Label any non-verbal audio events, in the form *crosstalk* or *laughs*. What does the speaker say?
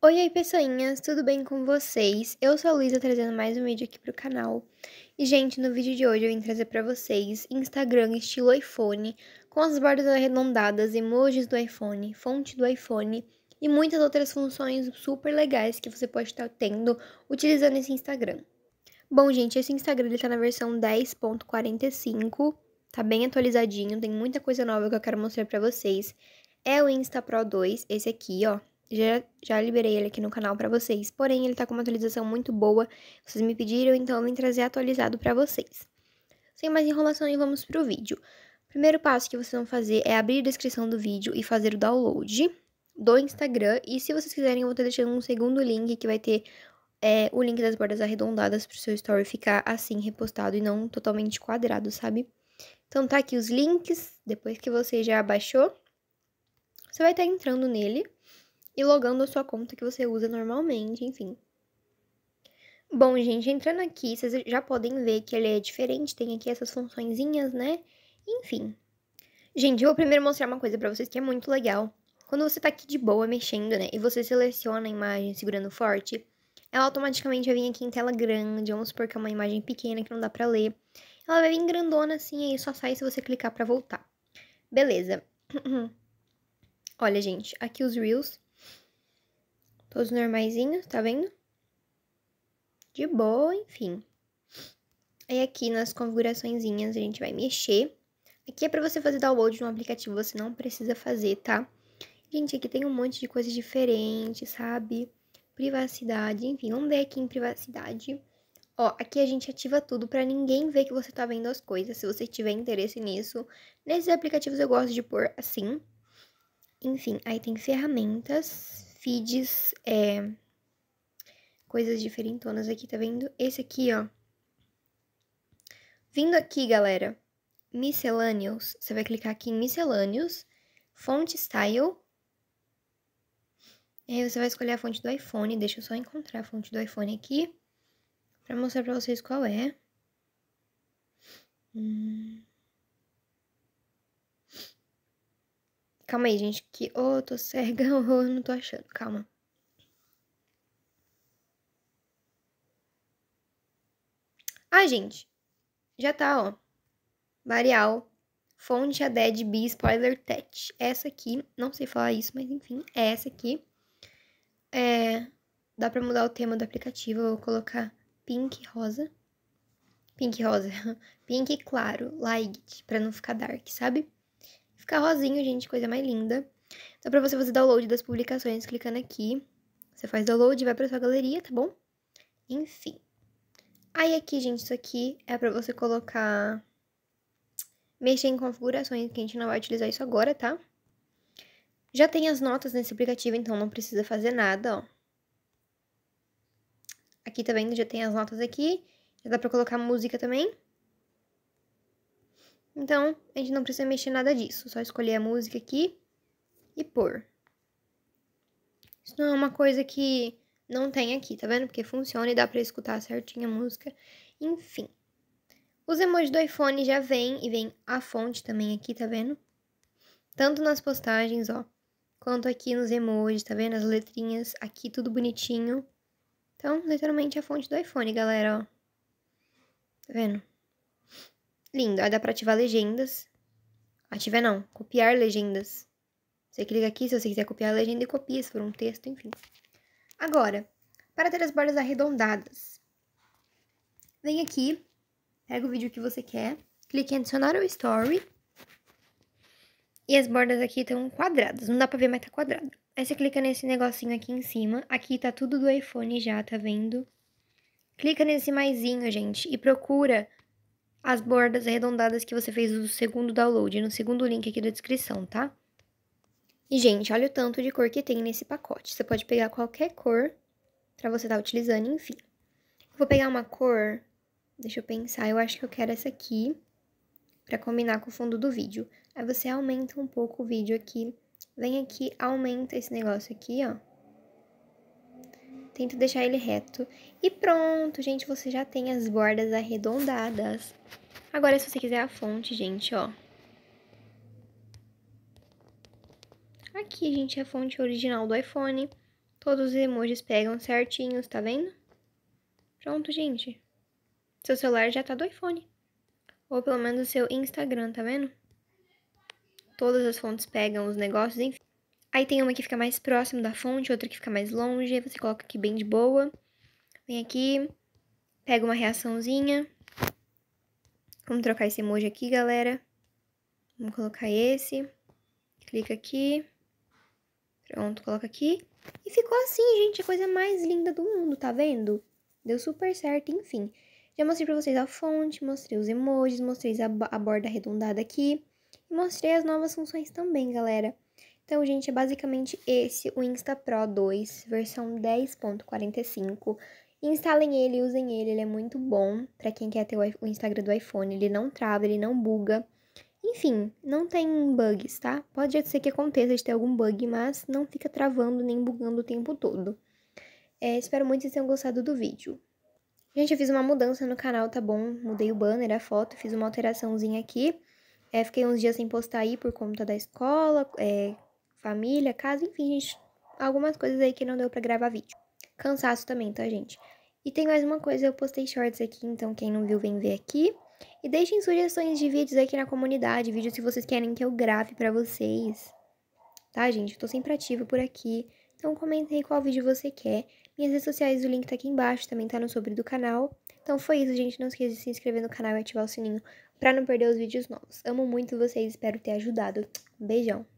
Oi, aí pessoinhas, tudo bem com vocês? Eu sou a Luísa trazendo mais um vídeo aqui pro canal. E gente, no vídeo de hoje eu vim trazer para vocês Instagram estilo iPhone, com as bordas arredondadas, emojis do iPhone, fonte do iPhone e muitas outras funções super legais que você pode estar tendo utilizando esse Instagram. Bom, gente, esse Instagram ele tá na versão 10.45, tá bem atualizadinho, tem muita coisa nova que eu quero mostrar para vocês. É o Insta Pro 2, esse aqui, ó, já, já liberei ele aqui no canal para vocês, porém ele tá com uma atualização muito boa, vocês me pediram, então eu vim trazer atualizado para vocês. Sem mais enrolação, e vamos pro vídeo. O primeiro passo que vocês vão fazer é abrir a descrição do vídeo e fazer o download do Instagram, e se vocês quiserem eu vou estar deixando um segundo link que vai ter é, o link das bordas arredondadas pro seu story ficar assim repostado e não totalmente quadrado, sabe? Então tá aqui os links, depois que você já baixou, você vai estar entrando nele e logando a sua conta que você usa normalmente, enfim. Bom, gente, entrando aqui, vocês já podem ver que ele é diferente, tem aqui essas funçõezinhas, né? Enfim. Gente, eu vou primeiro mostrar uma coisa pra vocês que é muito legal. Quando você tá aqui de boa mexendo, né, e você seleciona a imagem segurando forte, ela automaticamente vai vir aqui em tela grande, vamos supor que é uma imagem pequena que não dá pra ler. Ela vai vir grandona assim, aí só sai se você clicar pra voltar. Beleza. *clears throat* Olha, gente, aqui os Reels, Todos normaisinhos, tá vendo? De boa, enfim. Aí aqui nas configuraçõezinhas a gente vai mexer. Aqui é pra você fazer download de um aplicativo, você não precisa fazer, tá? Gente, aqui tem um monte de coisas diferentes, sabe? Privacidade, enfim, vamos ver aqui em privacidade. Ó, aqui a gente ativa tudo para ninguém ver que você tá vendo as coisas, se você tiver interesse nisso. Nesses aplicativos eu gosto de pôr assim. Enfim, aí tem ferramentas, feeds, é, coisas diferentonas aqui, tá vendo? Esse aqui, ó. Vindo aqui, galera, miscelâneos, você vai clicar aqui em miscelâneos, fonte style, e aí você vai escolher a fonte do iPhone, deixa eu só encontrar a fonte do iPhone aqui, pra mostrar pra vocês qual é. Hum. Calma aí, gente, que ou oh, eu tô cega ou *laughs* oh, eu não tô achando. Calma. Ah, gente, já tá, ó. Barial, fonte a Dead B Spoiler touch. Essa aqui, não sei falar isso, mas enfim, é essa aqui. É, dá pra mudar o tema do aplicativo, eu vou colocar pink rosa. Pink rosa. *laughs* pink claro, light, pra não ficar dark, sabe? Carrozinho, gente, coisa mais linda. Então, pra você fazer download das publicações, clicando aqui. Você faz download e vai pra sua galeria, tá bom? Enfim. Aí aqui, gente, isso aqui é pra você colocar... Mexer em configurações, que a gente não vai utilizar isso agora, tá? Já tem as notas nesse aplicativo, então não precisa fazer nada, ó. Aqui, tá vendo? Já tem as notas aqui. Já dá pra colocar música também. Então, a gente não precisa mexer nada disso, só escolher a música aqui e pôr. Isso não é uma coisa que não tem aqui, tá vendo? Porque funciona e dá pra escutar certinho a música, enfim. Os emojis do iPhone já vêm, e vem a fonte também aqui, tá vendo? Tanto nas postagens, ó, quanto aqui nos emojis, tá vendo? As letrinhas aqui, tudo bonitinho. Então, literalmente a fonte do iPhone, galera, ó. Tá vendo? Lindo. Aí dá pra ativar legendas. Ativar não, copiar legendas. Você clica aqui se você quiser copiar a legenda e copia, se for um texto, enfim. Agora, para ter as bordas arredondadas, vem aqui, pega o vídeo que você quer, clique em adicionar o story. E as bordas aqui estão quadradas, não dá pra ver, mas tá quadrado. Aí você clica nesse negocinho aqui em cima, aqui tá tudo do iPhone já, tá vendo? Clica nesse maisinho, gente, e procura as bordas arredondadas que você fez do segundo download no segundo link aqui da descrição, tá? E, gente, olha o tanto de cor que tem nesse pacote. Você pode pegar qualquer cor pra você estar tá utilizando, enfim. Eu vou pegar uma cor, deixa eu pensar, eu acho que eu quero essa aqui pra combinar com o fundo do vídeo. Aí você aumenta um pouco o vídeo aqui, vem aqui, aumenta esse negócio aqui, ó tento deixar ele reto. E pronto, gente, você já tem as bordas arredondadas. Agora, se você quiser a fonte, gente, ó. Aqui, gente, é a fonte original do iPhone. Todos os emojis pegam certinhos, tá vendo? Pronto, gente. Seu celular já tá do iPhone. Ou pelo menos o seu Instagram, tá vendo? Todas as fontes pegam os negócios, enfim. Aí tem uma que fica mais próximo da fonte, outra que fica mais longe. Você coloca aqui bem de boa. Vem aqui, pega uma reaçãozinha. Vamos trocar esse emoji aqui, galera. Vamos colocar esse. Clica aqui. Pronto, coloca aqui. E ficou assim, gente, a coisa mais linda do mundo, tá vendo? Deu super certo, enfim. Já mostrei pra vocês a fonte, mostrei os emojis, mostrei a, a borda arredondada aqui. E mostrei as novas funções também, galera. Então, gente, é basicamente esse o Insta Pro 2, versão 10.45. Instalem ele, usem ele, ele é muito bom para quem quer ter o Instagram do iPhone. Ele não trava, ele não buga. Enfim, não tem bugs, tá? Pode ser que aconteça de ter algum bug, mas não fica travando nem bugando o tempo todo. É, espero muito que vocês tenham gostado do vídeo. Gente, eu fiz uma mudança no canal, tá bom? Mudei o banner, a foto, fiz uma alteraçãozinha aqui. É, fiquei uns dias sem postar aí por conta da escola, é, família, casa, enfim, gente, algumas coisas aí que não deu para gravar vídeo. Cansaço também, tá, gente? E tem mais uma coisa, eu postei shorts aqui, então quem não viu vem ver aqui. E deixem sugestões de vídeos aqui na comunidade, vídeos que vocês querem que eu grave para vocês. Tá, gente? Eu tô sempre ativa por aqui. Então comente aí qual vídeo você quer. Minhas redes sociais, o link tá aqui embaixo, também tá no sobre do canal. Então foi isso, gente. Não esqueça de se inscrever no canal e ativar o sininho pra não perder os vídeos novos. Amo muito vocês, espero ter ajudado. Beijão!